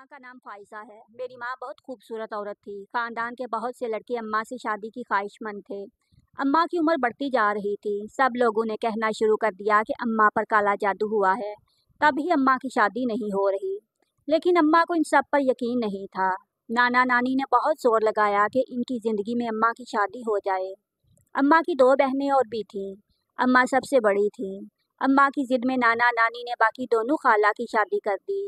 माँ का नाम फाइजा है मेरी माँ बहुत खूबसूरत औरत थी खानदान के बहुत से लड़के अम्मा से शादी की ख्वाहिशमंद थे अम्मा की उम्र बढ़ती जा रही थी सब लोगों ने कहना शुरू कर दिया कि अम्मा पर काला जादू हुआ है तब ही अम्मा की शादी नहीं हो रही लेकिन अम्मा को इन सब पर यकीन नहीं था नाना नानी ने बहुत जोर लगाया कि इनकी ज़िंदगी में अम्मा की शादी हो जाए अम्मा की दो बहनें और भी थीं अम्मा सबसे बड़ी थीं अम्मा की ज़िद में नाना नानी ने बाकी दोनों खाला की शादी कर दी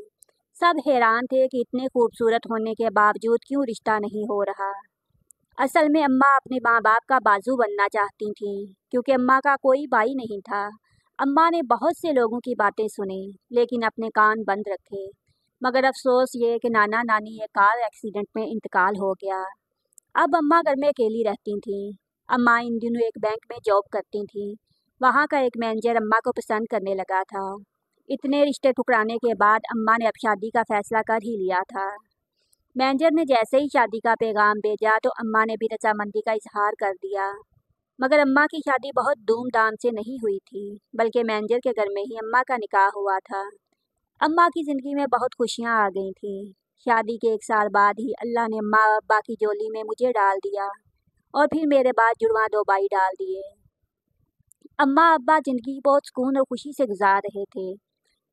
सब हैरान थे कि इतने खूबसूरत होने के बावजूद क्यों रिश्ता नहीं हो रहा असल में अम्मा अपने माँ बाप का बाजू बनना चाहती थीं क्योंकि अम्मा का कोई भाई नहीं था अम्मा ने बहुत से लोगों की बातें सुनी लेकिन अपने कान बंद रखे मगर अफसोस ये कि नाना नानी ये कार एक्सीडेंट में इंतकाल हो गया अब अम्मा घर में अकेली रहती थीं अम्मा इन दिनों एक बैंक में जॉब करती थीं वहाँ का एक मैनेजर अम्मा को पसंद करने लगा था इतने रिश्ते ठुकराने के बाद अम्मा ने अब शादी का फैसला कर ही लिया था मैनेजर ने जैसे ही शादी का पैगाम भेजा तो अम्मा ने भी रजामंदी का इजहार कर दिया मगर अम्मा की शादी बहुत धूमधाम से नहीं हुई थी बल्कि मैनेजर के घर में ही अम्मा का निकाह हुआ था अम्मा की ज़िंदगी में बहुत खुशियाँ आ गई थी शादी के एक साल बाद ही अल्लाह ने अम्मा अब्बा की जोली में मुझे डाल दिया और फिर मेरे बाद जुड़वा दो भाई डाल दिए अम्मा अब्बा ज़िंदगी बहुत सुकून और खुशी से गुजार रहे थे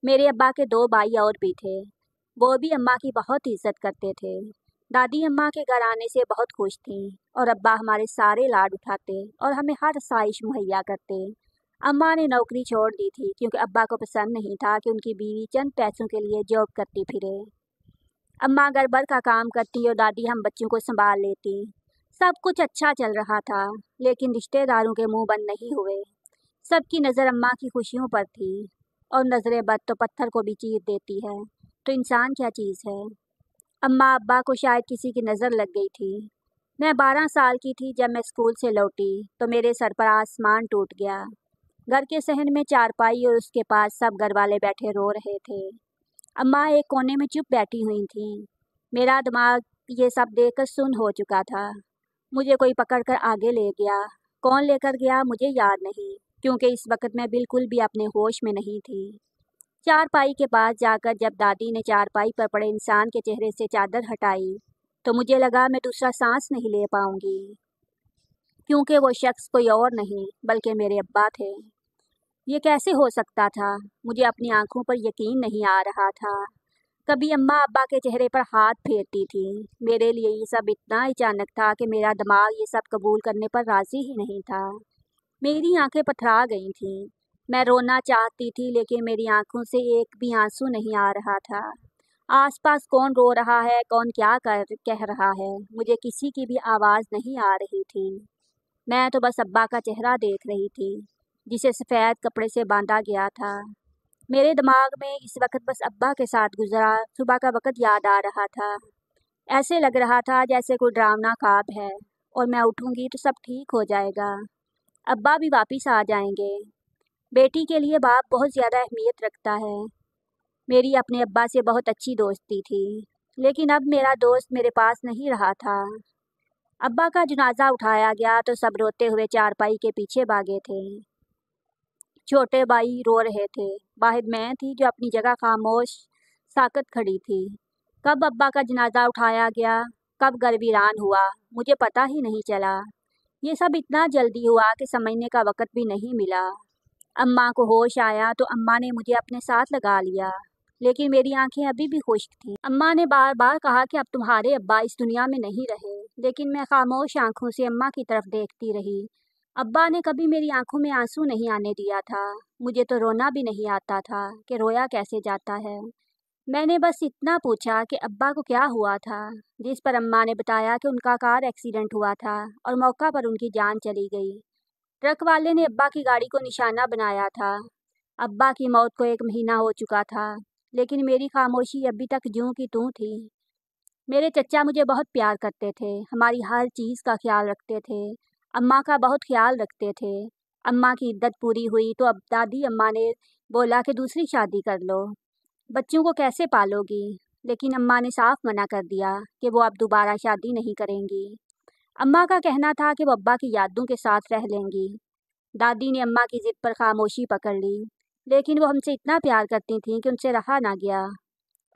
मेरे अब्बा के दो भाई और भी थे वो भी अम्मा की बहुत इज्जत करते थे दादी अम्मा के घर आने से बहुत खुश थी और अब्बा हमारे सारे लाड उठाते और हमें हर साइश मुहैया करते अम्मा ने नौकरी छोड़ दी थी क्योंकि अब्बा को पसंद नहीं था कि उनकी बीवी चंद पैसों के लिए जॉब करती फिरे अम्मा घर भर का काम करती और दादी हम बच्चों को संभाल लेती सब कुछ अच्छा चल रहा था लेकिन रिश्तेदारों के मुंह बंद नहीं हुए सबकी नज़र अम्मा की खुशियों पर थी और नजरें बद तो पत्थर को भी चीर देती है तो इंसान क्या चीज़ है अम्मा अब्बा को शायद किसी की नज़र लग गई थी मैं बारह साल की थी जब मैं स्कूल से लौटी तो मेरे सर पर आसमान टूट गया घर के सहन में चारपाई और उसके पास सब घर वाले बैठे रो रहे थे अम्मा एक कोने में चुप बैठी हुई थी मेरा दिमाग ये सब देख कर सुन हो चुका था मुझे कोई पकड़ कर आगे ले गया कौन लेकर गया मुझे याद नहीं क्योंकि इस वक्त मैं बिल्कुल भी अपने होश में नहीं थी चारपाई के पास जाकर जब दादी ने चारपाई पर पड़े इंसान के चेहरे से चादर हटाई तो मुझे लगा मैं दूसरा सांस नहीं ले पाऊंगी क्योंकि वो शख्स कोई और नहीं बल्कि मेरे अब्बा थे ये कैसे हो सकता था मुझे अपनी आंखों पर यकीन नहीं आ रहा था कभी अम्मा अब्बा के चेहरे पर हाथ फेरती थी मेरे लिए ये सब इतना अचानक था कि मेरा दिमाग ये सब कबूल करने पर राज़ी ही नहीं था मेरी आंखें पथरा गई थीं मैं रोना चाहती थी लेकिन मेरी आंखों से एक भी आंसू नहीं आ रहा था आसपास कौन रो रहा है कौन क्या कर कह रहा है मुझे किसी की भी आवाज़ नहीं आ रही थी मैं तो बस अब्बा का चेहरा देख रही थी जिसे सफ़ेद कपड़े से बांधा गया था मेरे दिमाग में इस वक्त बस अब्बा के साथ गुजरा सुबह का वक़्त याद आ रहा था ऐसे लग रहा था जैसे कोई डरावना काब है और मैं उठूँगी तो सब ठीक हो जाएगा अब्बा भी वापस आ जाएंगे बेटी के लिए बाप बहुत ज़्यादा अहमियत रखता है मेरी अपने अब्बा से बहुत अच्छी दोस्ती थी लेकिन अब मेरा दोस्त मेरे पास नहीं रहा था अब्बा का जनाजा उठाया गया तो सब रोते हुए चारपाई के पीछे भागे थे छोटे भाई रो रहे थे वाहिद मैं थी जो अपनी जगह खामोश साकत खड़ी थी कब अब्बा का जनाजा उठाया गया कब गर वीरान हुआ मुझे पता ही नहीं चला ये सब इतना जल्दी हुआ कि समझने का वक़्त भी नहीं मिला अम्मा को होश आया तो अम्मा ने मुझे अपने साथ लगा लिया लेकिन मेरी आंखें अभी भी खुश्क थीं अम्मा ने बार बार कहा कि अब तुम्हारे अब्बा इस दुनिया में नहीं रहे लेकिन मैं खामोश आंखों से अम्मा की तरफ देखती रही अब्बा ने कभी मेरी आंखों में आंसू नहीं आने दिया था मुझे तो रोना भी नहीं आता था कि रोया कैसे जाता है मैंने बस इतना पूछा कि अब्बा को क्या हुआ था जिस पर अम्मा ने बताया कि उनका कार एक्सीडेंट हुआ था और मौका पर उनकी जान चली गई ट्रक वाले ने अब्बा की गाड़ी को निशाना बनाया था अब्बा की मौत को एक महीना हो चुका था लेकिन मेरी खामोशी अभी तक जूं की तू थी मेरे चचा मुझे बहुत प्यार करते थे हमारी हर चीज़ का ख्याल रखते थे अम्मा का बहुत ख्याल रखते थे अम्मा की इद्दत पूरी हुई तो अब दादी अम्मा ने बोला कि दूसरी शादी कर लो बच्चों को कैसे पालोगी लेकिन अम्मा ने साफ मना कर दिया कि वो अब दोबारा शादी नहीं करेंगी अम्मा का कहना था कि वो अब्बा की यादों के साथ रह लेंगी दादी ने अम्मा की ज़िद पर खामोशी पकड़ ली लेकिन वो हमसे इतना प्यार करती थीं कि उनसे रहा ना गया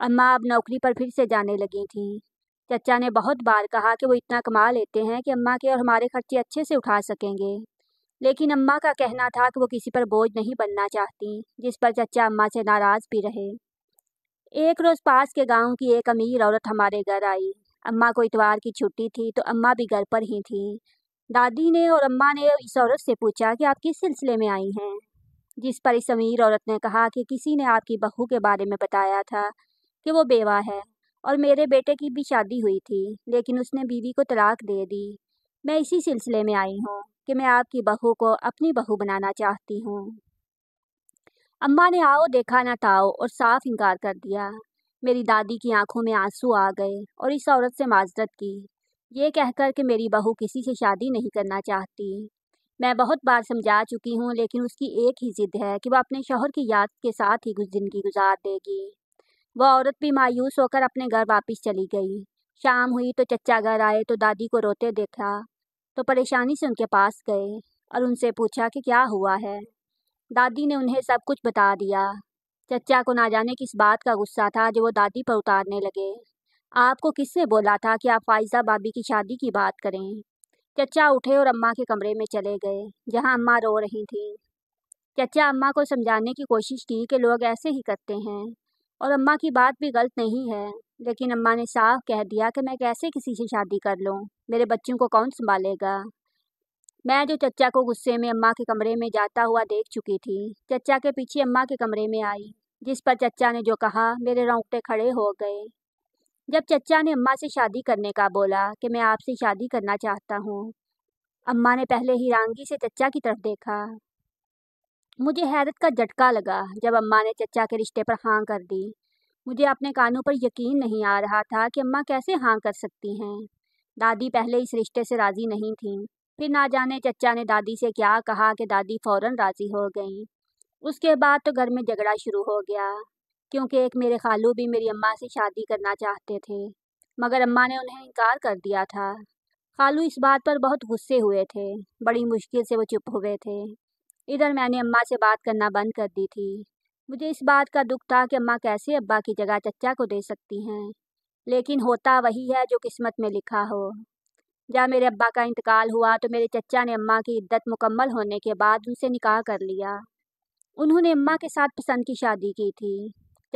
अम्मा अब नौकरी पर फिर से जाने लगी थीं चचा ने बहुत बार कहा कि वो इतना कमा लेते हैं कि अम्मा के और हमारे खर्चे अच्छे से उठा सकेंगे लेकिन अम्मा का कहना था कि वो किसी पर बोझ नहीं बनना चाहती जिस पर चचा अम्मा से नाराज़ भी रहे एक रोज पास के गांव की एक अमीर औरत हमारे घर आई अम्मा को इतवार की छुट्टी थी तो अम्मा भी घर पर ही थी दादी ने और अम्मा ने इस औरत से पूछा कि आप किस सिलसिले में आई हैं जिस पर इस अमीर औरत ने कहा कि किसी ने आपकी बहू के बारे में बताया था कि वो बेवा है और मेरे बेटे की भी शादी हुई थी लेकिन उसने बीवी को तलाक दे दी मैं इसी सिलसिले में आई हूँ कि मैं आपकी बहू को अपनी बहू बनाना चाहती हूँ अम्मा ने आओ देखा ना ताओ और साफ इनकार कर दिया मेरी दादी की आंखों में आंसू आ गए और इस औरत से माजरत की ये कहकर कि मेरी बहू किसी से शादी नहीं करना चाहती मैं बहुत बार समझा चुकी हूँ लेकिन उसकी एक ही ज़िद है कि वह अपने शोहर की याद के साथ ही कुछ ज़िंदगी गुजार देगी वह औरत भी मायूस होकर अपने घर वापस चली गई शाम हुई तो चचा घर आए तो दादी को रोते देखा तो परेशानी से उनके पास गए और उनसे पूछा कि क्या हुआ है दादी ने उन्हें सब कुछ बता दिया चचा को ना जाने किस बात का गुस्सा था जो वो दादी पर उतारने लगे आपको किससे बोला था कि आप फाइजा भाभी की शादी की बात करें चचा उठे और अम्मा के कमरे में चले गए जहां अम्मा रो रही थीं चचा अम्मा को समझाने की कोशिश की कि लोग ऐसे ही करते हैं और अम्मा की बात भी गलत नहीं है लेकिन अम्मा ने साफ कह दिया कि मैं कैसे किसी से शादी कर लूँ मेरे बच्चों को कौन संभालेगा मैं जो चचा को गुस्से में अम्मा के कमरे में जाता हुआ देख चुकी थी चचा के पीछे अम्मा के कमरे में आई जिस पर चचा ने जो कहा मेरे रोंगटे खड़े हो गए जब चचा ने अम्मा से शादी करने का बोला कि मैं आपसे शादी करना चाहता हूँ अम्मा ने पहले ही रांगी से चचा की तरफ देखा मुझे हैरत का झटका लगा जब अम्मा ने चचा के रिश्ते पर हाँ कर दी मुझे अपने कानों पर यकीन नहीं आ रहा था कि अम्मा कैसे हाँ कर सकती हैं दादी पहले इस रिश्ते से राज़ी नहीं थीं फिर ना जाने चचा ने दादी से क्या कहा कि दादी फ़ौरन राज़ी हो गई उसके बाद तो घर में झगड़ा शुरू हो गया क्योंकि एक मेरे खालू भी मेरी अम्मा से शादी करना चाहते थे मगर अम्मा ने उन्हें इनकार कर दिया था खालू इस बात पर बहुत गुस्से हुए थे बड़ी मुश्किल से वो चुप हुए थे इधर मैंने अम्मा से बात करना बंद कर दी थी मुझे इस बात का दुख था कि अम्मा कैसे अब्बा की जगह चचा को दे सकती हैं लेकिन होता वही है जो किस्मत में लिखा हो जब मेरे अब्बा का इंतकाल हुआ तो मेरे चचा ने अम्मा की इद्दत मुकम्मल होने के बाद उनसे निकाह कर लिया उन्होंने अम्मा के साथ पसंद की शादी की थी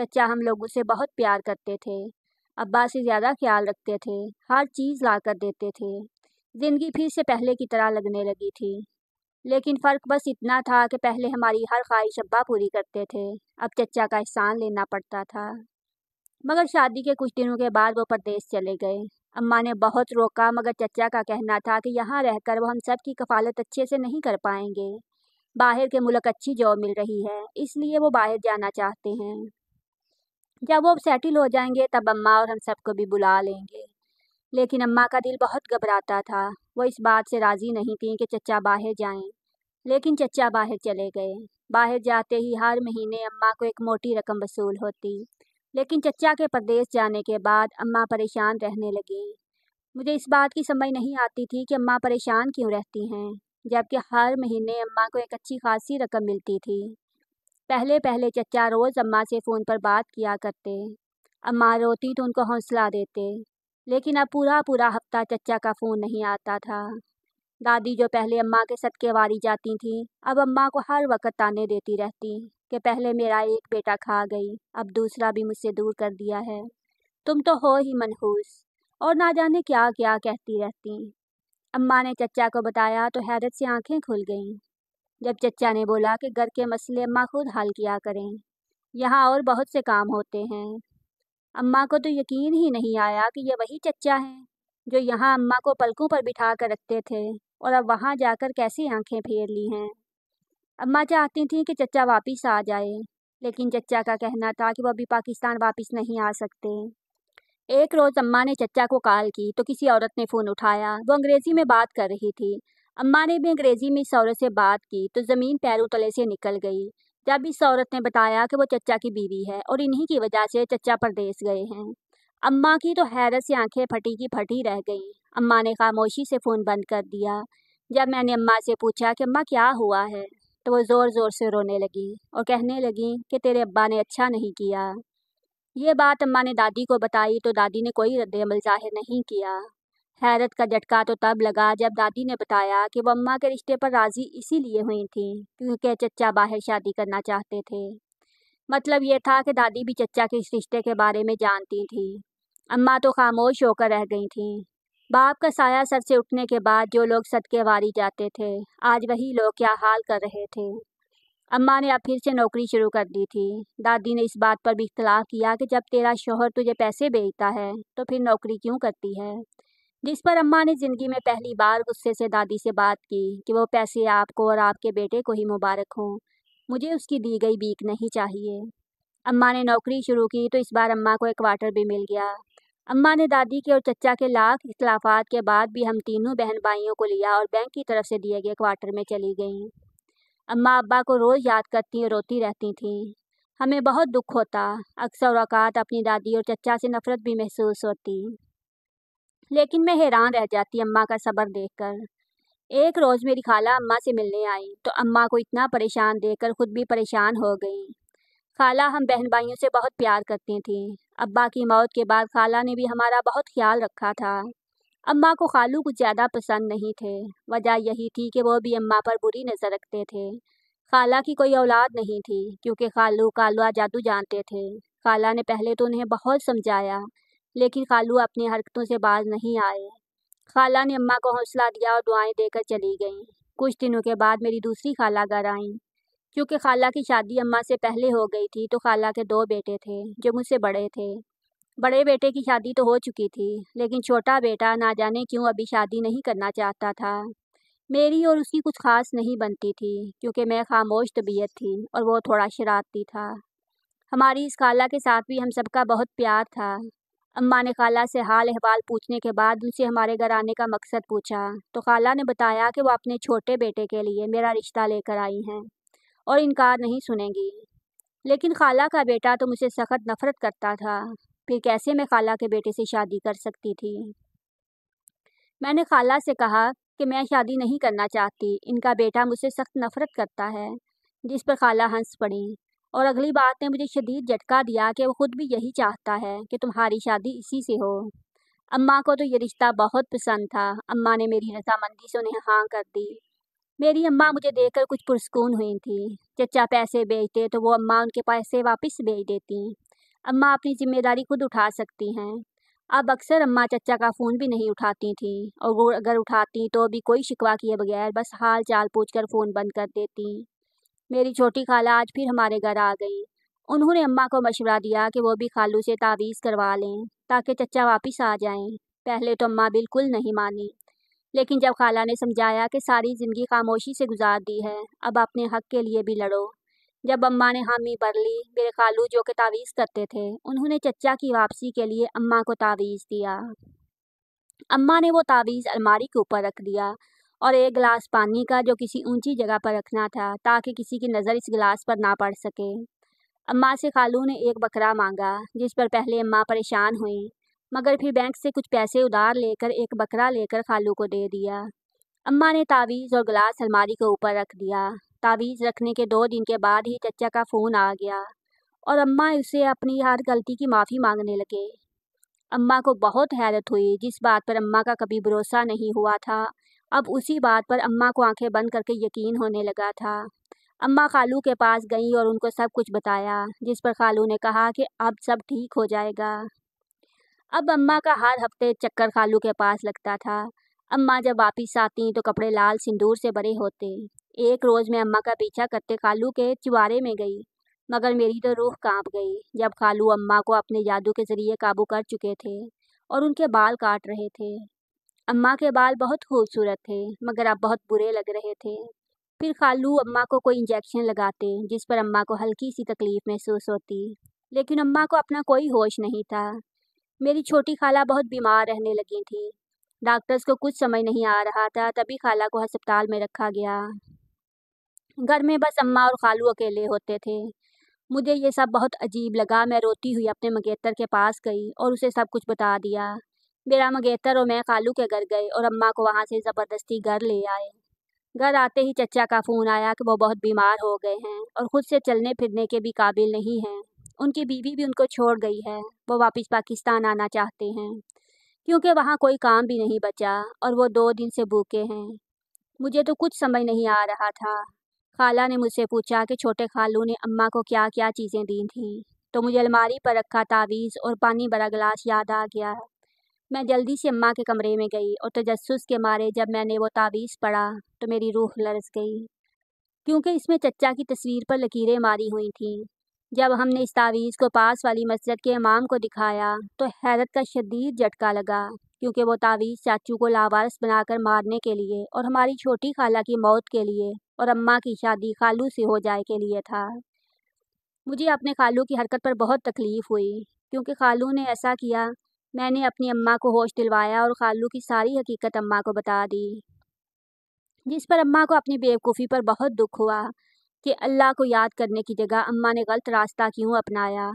चचा हम लोगों से बहुत प्यार करते थे अब्बा से ज़्यादा ख्याल रखते थे हर चीज़ ला कर देते थे ज़िंदगी फिर से पहले की तरह लगने लगी थी लेकिन फ़र्क बस इतना था कि पहले हमारी हर ख्वाहिश अब्बा पूरी करते थे अब चचा का एहसान लेना पड़ता था मगर शादी के कुछ दिनों के बाद वो परदेश चले गए अम्मा ने बहुत रोका मगर चचा का कहना था कि यहाँ रहकर वो हम सब की कफालत अच्छे से नहीं कर पाएंगे बाहर के मुल्क अच्छी जॉब मिल रही है इसलिए वो बाहर जाना चाहते हैं जब वो सेटल हो जाएंगे तब अम्मा और हम सबको भी बुला लेंगे लेकिन अम्मा का दिल बहुत घबराता था वो इस बात से राज़ी नहीं थी कि चचा बाहर जाएं लेकिन चचा बाहर चले गए बाहर जाते ही हर महीने अम्मा को एक मोटी रकम वसूल होती लेकिन चचा के प्रदेश जाने के बाद अम्मा परेशान रहने लगी मुझे इस बात की समझ नहीं आती थी कि अम्मा परेशान क्यों रहती हैं जबकि हर महीने अम्मा को एक अच्छी खासी रकम मिलती थी पहले पहले चचा रोज़ अम्मा से फ़ोन पर बात किया करते अम्मा रोती तो उनको हौसला देते लेकिन अब पूरा पूरा हफ्ता चचा का फ़ोन नहीं आता था दादी जो पहले अम्मा के सदके वारी जाती थी अब अम्मा को हर वक्त ताने देती रहती कि पहले मेरा एक बेटा खा गई अब दूसरा भी मुझसे दूर कर दिया है तुम तो हो ही मनहूस और ना जाने क्या क्या कहती रहती अम्मा ने चचा को बताया तो हैरत से आंखें खुल गईं जब चचा ने बोला कि घर के मसले अम्मा खुद हल किया करें यहाँ और बहुत से काम होते हैं अम्मा को तो यकीन ही नहीं आया कि ये वही चचा हैं जो यहाँ अम्मा को पलकों पर बिठा कर रखते थे और अब वहाँ जाकर कैसी आंखें फेर ली हैं अम्मा चाहती थी कि चचा वापस आ जाए लेकिन चचा का कहना था कि वह अभी पाकिस्तान वापस नहीं आ सकते एक रोज़ अम्मा ने चचा को कॉल की तो किसी औरत ने फ़ोन उठाया वो अंग्रेज़ी में बात कर रही थी अम्मा ने भी अंग्रेज़ी में इस औरत से बात की तो ज़मीन पैरों तले से निकल गई जब इस औरत ने बताया कि वो चचा की बीवी है और इन्हीं की वजह से चचा परदेश गए हैं अम्मा की तो हैरत से आंखें फटी की फटी रह गईं अम्मा ने खामोशी से फ़ोन बंद कर दिया जब मैंने अम्मा से पूछा कि अम्मा क्या हुआ है तो वो ज़ोर ज़ोर से रोने लगी और कहने लगी कि तेरे अब्बा ने अच्छा नहीं किया ये बात अम्मा ने दादी को बताई तो दादी ने कोई रद्दमल जाहिर नहीं किया हैरत का झटका तो तब लगा जब दादी ने बताया कि वो अम्मा के रिश्ते पर राज़ी इसीलिए हुई थी क्योंकि चचा बाहर शादी करना चाहते थे मतलब ये था कि दादी भी चचा के इस रिश्ते के बारे में जानती थी अम्मा तो खामोश होकर रह गई थी बाप का साया सर से उठने के बाद जो लोग सदके वारी जाते थे आज वही लोग क्या हाल कर रहे थे अम्मा ने अब फिर से नौकरी शुरू कर दी थी दादी ने इस बात पर भी इख्तलाफ किया कि जब तेरा शोहर तुझे पैसे बेचता है तो फिर नौकरी क्यों करती है जिस पर अम्मा ने ज़िंदगी में पहली बार गुस्से से दादी से बात की कि वो पैसे आपको और आपके बेटे को ही मुबारक हों मुझे उसकी दी गई बीक नहीं चाहिए अम्मा ने नौकरी शुरू की तो इस बार अम्मा को एक क्वार्टर भी मिल गया अम्मा ने दादी के और चचा के लाख इखलाफात के बाद भी हम तीनों बहन भाइयों को लिया और बैंक की तरफ से दिए गए क्वार्टर में चली गईं अम्मा अब्बा को रोज़ याद करती और रोती रहती थीं हमें बहुत दुख होता अक्सर अवकात अपनी दादी और चचा से नफ़रत भी महसूस होती लेकिन मैं हैरान रह जाती अम्मा का सब्र देखकर एक रोज़ मेरी खाला अम्मा से मिलने आई तो अम्मा को इतना परेशान देखकर ख़ुद भी परेशान हो गई खाला हम बहन भाइयों से बहुत प्यार करती थी अब्बा की मौत के बाद खाला ने भी हमारा बहुत ख्याल रखा था अम्मा को खालू कुछ ज़्यादा पसंद नहीं थे वजह यही थी कि वो भी अम्मा पर बुरी नज़र रखते थे खाला की कोई औलाद नहीं थी क्योंकि खालू खालू जादू जानते थे खाला ने पहले तो उन्हें बहुत समझाया लेकिन खालू अपनी हरकतों से बाज नहीं आए खाला ने अम्मा को हौसला दिया और दुआएं देकर चली गईं कुछ दिनों के बाद मेरी दूसरी खाला घर आईं क्योंकि खाला की शादी अम्मा से पहले हो गई थी तो खाला के दो बेटे थे जो मुझसे बड़े थे बड़े बेटे की शादी तो हो चुकी थी लेकिन छोटा बेटा ना जाने क्यों अभी शादी नहीं करना चाहता था मेरी और उसकी कुछ खास नहीं बनती थी क्योंकि मैं खामोश तबीयत थी और वो थोड़ा शरारती था हमारी इस खाला के साथ भी हम सबका बहुत प्यार था अम्मा ने खाला से हाल अहवाल पूछने के बाद उनसे हमारे घर आने का मकसद पूछा तो खाला ने बताया कि वो अपने छोटे बेटे के लिए मेरा रिश्ता लेकर आई हैं और इनकार नहीं सुनेंगी लेकिन खाला का बेटा तो मुझे सख्त नफरत करता था फिर कैसे मैं खाला के बेटे से शादी कर सकती थी मैंने खाला से कहा कि मैं शादी नहीं करना चाहती इनका बेटा मुझसे सख्त नफरत करता है जिस पर खाला हंस पड़ी और अगली बात ने मुझे शदीद झटका दिया कि वो खुद भी यही चाहता है कि तुम्हारी शादी इसी से हो अम्मा को तो ये रिश्ता बहुत पसंद था अम्मा ने मेरी रजामंदी से उन्हें हाँ कर दी मेरी अम्मा मुझे देखकर कुछ पुरस्कून हुई थी चचा पैसे बेचते तो वो अम्मा उनके पैसे वापस भेज देती अम्मा अपनी जिम्मेदारी खुद उठा सकती हैं अब अक्सर अम्मा चचा का फ़ोन भी नहीं उठाती थी और वो अगर उठाती तो भी कोई शिकवा किए बगैर बस हाल चाल पूछ कर फ़ोन बंद कर देती मेरी छोटी खाला आज फिर हमारे घर आ गई उन्होंने अम्मा को मशवरा दिया कि वो भी खालू से तावीज़ करवा लें ताकि चचा वापस आ जाएं पहले तो अम्मा बिल्कुल नहीं मानी लेकिन जब खाला ने समझाया कि सारी ज़िंदगी खामोशी से गुजार दी है अब अपने हक के लिए भी लड़ो जब अम्मा ने हामी भर ली मेरे खालू जो कि तावीज़ करते थे उन्होंने चचा की वापसी के लिए अम्मा को तावीज़ दिया अम्मा ने वो तावीज़ अलमारी के ऊपर रख दिया और एक गिलास पानी का जो किसी ऊंची जगह पर रखना था ताकि किसी की नज़र इस गिलास पर ना पड़ सके अम्मा से खालू ने एक बकरा मांगा जिस पर पहले अम्मा परेशान हुई मगर फिर बैंक से कुछ पैसे उधार लेकर एक बकरा लेकर खालू को दे दिया अम्मा ने तावीज़ और गिलास अलमारी के ऊपर रख दिया तावीज़ रखने के दो दिन के बाद ही चचा का फ़ोन आ गया और अम्मा उसे अपनी हर गलती की माफ़ी मांगने लगे अम्मा को बहुत हैरत हुई जिस बात पर अम्मा का कभी भरोसा नहीं हुआ था अब उसी बात पर अम्मा को आंखें बंद करके यकीन होने लगा था अम्मा खालू के पास गईं और उनको सब कुछ बताया जिस पर खालू ने कहा कि अब सब ठीक हो जाएगा अब अम्मा का हर हफ्ते चक्कर खालू के पास लगता था अम्मा जब वापिस आती तो कपड़े लाल सिंदूर से भरे होते एक रोज़ मैं अम्मा का पीछा करते खालू के चिवारे में गई मगर मेरी तो रूह कांप गई जब खालू अम्मा को अपने जादू के ज़रिए काबू कर चुके थे और उनके बाल काट रहे थे अम्मा के बाल बहुत खूबसूरत थे मगर अब बहुत बुरे लग रहे थे फिर खालू अम्मा को कोई इंजेक्शन लगाते जिस पर अम्मा को हल्की सी तकलीफ़ महसूस होती लेकिन अम्मा को अपना कोई होश नहीं था मेरी छोटी खाला बहुत बीमार रहने लगी थी डॉक्टर्स को कुछ समझ नहीं आ रहा था तभी खाला को अस्पताल में रखा गया घर में बस अम्मा और खालू अकेले होते थे मुझे ये सब बहुत अजीब लगा मैं रोती हुई अपने मंगेतर के पास गई और उसे सब कुछ बता दिया मेरा मंगेतर और मैं खालू के घर गए और अम्मा को वहाँ से ज़बरदस्ती घर ले आए घर आते ही चचा का फ़ोन आया कि वो बहुत बीमार हो गए हैं और ख़ुद से चलने फिरने के भी काबिल नहीं हैं उनकी बीवी भी उनको छोड़ गई है वो वापस पाकिस्तान आना चाहते हैं क्योंकि वहाँ कोई काम भी नहीं बचा और वो दो दिन से भूखे हैं मुझे तो कुछ समझ नहीं आ रहा था खाला ने मुझसे पूछा कि छोटे खालू ने अम्मा को क्या क्या चीज़ें दी थीं तो मुझे अलमारी पर रखा तावीज़ और पानी भरा गिलास याद आ गया मैं जल्दी से अम्मा के कमरे में गई और तजस्स के मारे जब मैंने वो तावीज़ पढ़ा तो मेरी रूह लरस गई क्योंकि इसमें चचा की तस्वीर पर लकीरें मारी हुई थीं जब हमने इस तावीज़ को पास वाली मस्जिद के इमाम को दिखाया तो हैरत का शदीद झटका लगा क्योंकि वो तावीज़ चाचू को लावारस बनाकर मारने के लिए और हमारी छोटी खाला की मौत के लिए और अम्मा की शादी खालू से हो जाए के लिए था मुझे अपने खालू की हरकत पर बहुत तकलीफ़ हुई क्योंकि खालू ने ऐसा किया मैंने अपनी अम्मा को होश दिलवाया और खालू की सारी हकीकत अम्मा को बता दी जिस पर अम्मा को अपनी बेवकूफ़ी पर बहुत दुख हुआ कि अल्लाह को याद करने की जगह अम्मा ने गलत रास्ता क्यों अपनाया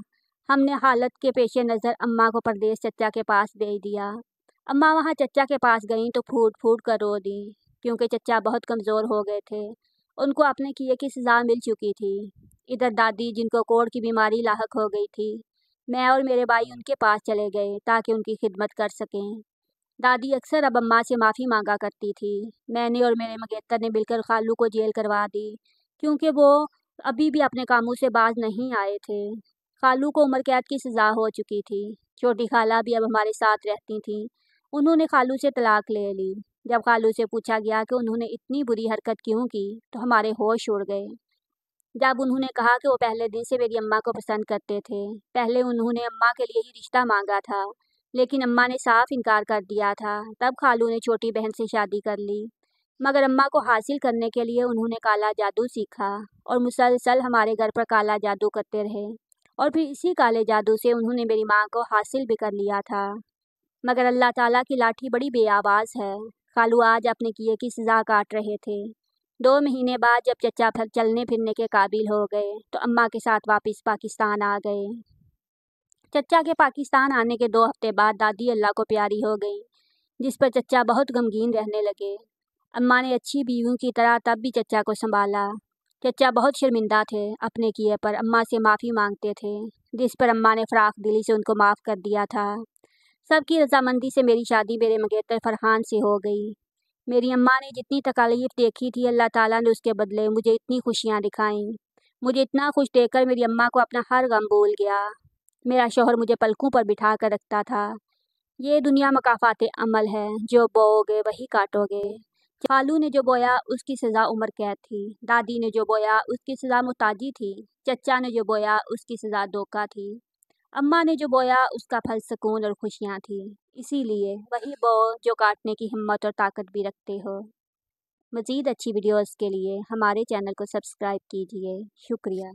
हमने हालत के पेश नज़र अम्मा को परदेश चचा के पास भेज दिया अम्मा वहाँ चचा के पास गईं तो फूट फूट कर रो दी क्योंकि चचा बहुत कमज़ोर हो गए थे उनको अपने किए की सज़ा मिल चुकी थी इधर दादी जिनको कोड़ की बीमारी लाक हो गई थी मैं और मेरे भाई उनके पास चले गए ताकि उनकी खिदमत कर सकें दादी अक्सर अब अम्मा से माफ़ी मांगा करती थी मैंने और मेरे मगेतर ने मिलकर खालू को जेल करवा दी क्योंकि वो अभी भी अपने कामों से बाज नहीं आए थे खालू को उम्र कैद की सज़ा हो चुकी थी छोटी खाला भी अब हमारे साथ रहती थी उन्होंने खालू से तलाक ले ली जब खालू से पूछा गया कि उन्होंने इतनी बुरी हरकत क्यों की तो हमारे होश उड़ गए जब उन्होंने कहा कि वो पहले दिन से मेरी अम्मा को पसंद करते थे पहले उन्होंने अम्मा के लिए ही रिश्ता मांगा था लेकिन अम्मा ने साफ इनकार कर दिया था तब खालू ने छोटी बहन से शादी कर ली मगर अम्मा को हासिल करने के लिए उन्होंने काला जादू सीखा और मुसलसल हमारे घर पर काला जादू करते रहे और फिर इसी काले जादू से उन्होंने मेरी माँ को हासिल भी कर लिया था मगर अल्लाह ताला की लाठी बड़ी बेआवाज़ है खालू आज अपने किए की सज़ा काट रहे थे दो महीने बाद जब चचा फिर चलने फिरने के काबिल हो गए तो अम्मा के साथ वापस पाकिस्तान आ गए चचा के पाकिस्तान आने के दो हफ्ते बाद दादी अल्लाह को प्यारी हो गई जिस पर चचा बहुत गमगीन रहने लगे अम्मा ने अच्छी बीवी की तरह तब भी चचा को संभाला चचा बहुत शर्मिंदा थे अपने किए पर अम्मा से माफ़ी मांगते थे जिस पर अम्मा ने फ़राख दिली से उनको माफ़ कर दिया था सबकी रजामंदी से मेरी शादी मेरे मंगेतर फरहान से हो गई मेरी अम्मा ने जितनी तकालीफ देखी थी अल्लाह ताला ने उसके बदले मुझे इतनी खुशियाँ दिखाईं मुझे इतना खुश देकर मेरी अम्मा को अपना हर गम भूल गया मेरा शोहर मुझे पलकों पर बिठा कर रखता था ये दुनिया मकाफात अमल है जो बोओगे वही काटोगे चालू ने जो बोया उसकी सज़ा उम्र कैद थी दादी ने जो बोया उसकी सज़ा मुताजी थी चचा ने जो बोया उसकी सज़ा धोखा थी अम्मा ने जो बोया उसका फल सुकून और खुशियाँ थी इसीलिए वही बो जो काटने की हिम्मत और ताकत भी रखते हो मज़ीद अच्छी वीडियोस के लिए हमारे चैनल को सब्सक्राइब कीजिए शुक्रिया